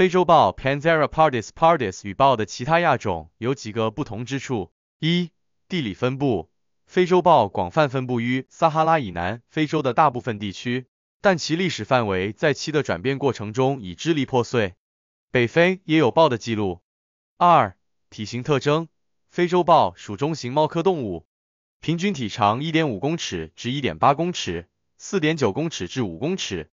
非洲豹 Panthera pardus pardus 与豹的其他亚种有几个不同之处：一、地理分布，非洲豹广泛分布于撒哈拉以南非洲的大部分地区，但其历史范围在其的转变过程中已支离破碎，北非也有豹的记录。二、体型特征，非洲豹属中型猫科动物，平均体长1.5公尺至1.8公尺，4.9公尺至5公尺。